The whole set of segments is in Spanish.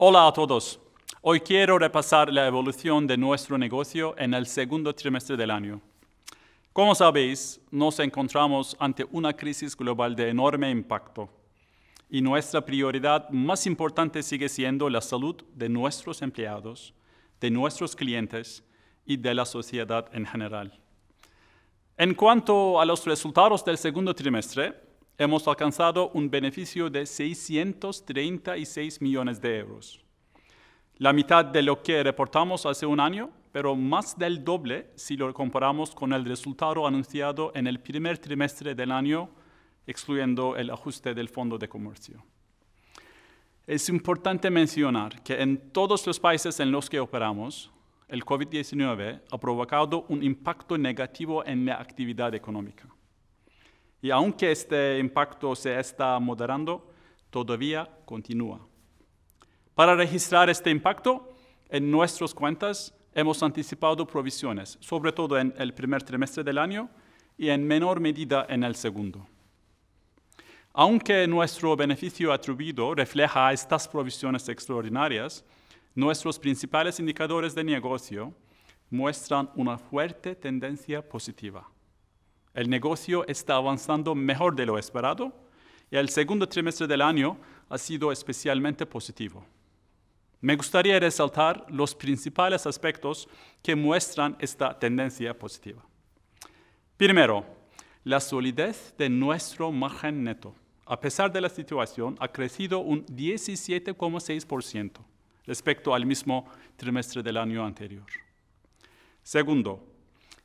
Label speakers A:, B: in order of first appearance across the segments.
A: Hola a todos. Hoy quiero repasar la evolución de nuestro negocio en el segundo trimestre del año. Como sabéis, nos encontramos ante una crisis global de enorme impacto y nuestra prioridad más importante sigue siendo la salud de nuestros empleados, de nuestros clientes y de la sociedad en general. En cuanto a los resultados del segundo trimestre, hemos alcanzado un beneficio de 636 millones de euros. La mitad de lo que reportamos hace un año, pero más del doble si lo comparamos con el resultado anunciado en el primer trimestre del año, excluyendo el ajuste del Fondo de Comercio. Es importante mencionar que en todos los países en los que operamos, el COVID-19 ha provocado un impacto negativo en la actividad económica. Y aunque este impacto se está moderando, todavía continúa. Para registrar este impacto, en nuestras cuentas hemos anticipado provisiones, sobre todo en el primer trimestre del año y en menor medida en el segundo. Aunque nuestro beneficio atribuido refleja estas provisiones extraordinarias, nuestros principales indicadores de negocio muestran una fuerte tendencia positiva. El negocio está avanzando mejor de lo esperado y el segundo trimestre del año ha sido especialmente positivo. Me gustaría resaltar los principales aspectos que muestran esta tendencia positiva. Primero, la solidez de nuestro margen neto, a pesar de la situación, ha crecido un 17,6% respecto al mismo trimestre del año anterior. Segundo,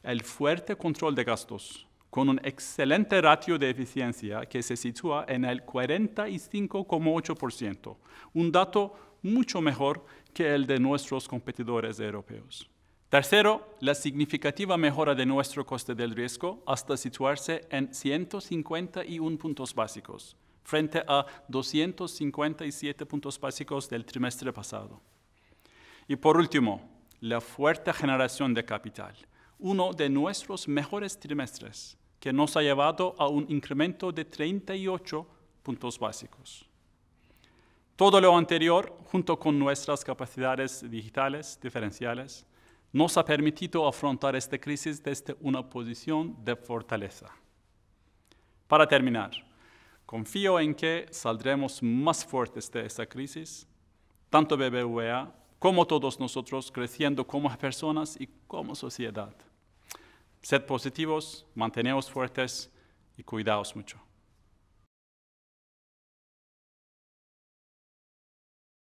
A: el fuerte control de gastos, con un excelente ratio de eficiencia que se sitúa en el 45,8%, un dato mucho mejor que el de nuestros competidores europeos. Tercero, la significativa mejora de nuestro coste del riesgo hasta situarse en 151 puntos básicos, frente a 257 puntos básicos del trimestre pasado. Y por último, la fuerte generación de capital, uno de nuestros mejores trimestres que nos ha llevado a un incremento de 38 puntos básicos. Todo lo anterior, junto con nuestras capacidades digitales diferenciales, nos ha permitido afrontar esta crisis desde una posición de fortaleza. Para terminar, confío en que saldremos más fuertes de esta crisis, tanto BBVA como todos nosotros creciendo como personas y como sociedad. Sed positivos, manteneos fuertes y cuidaos mucho.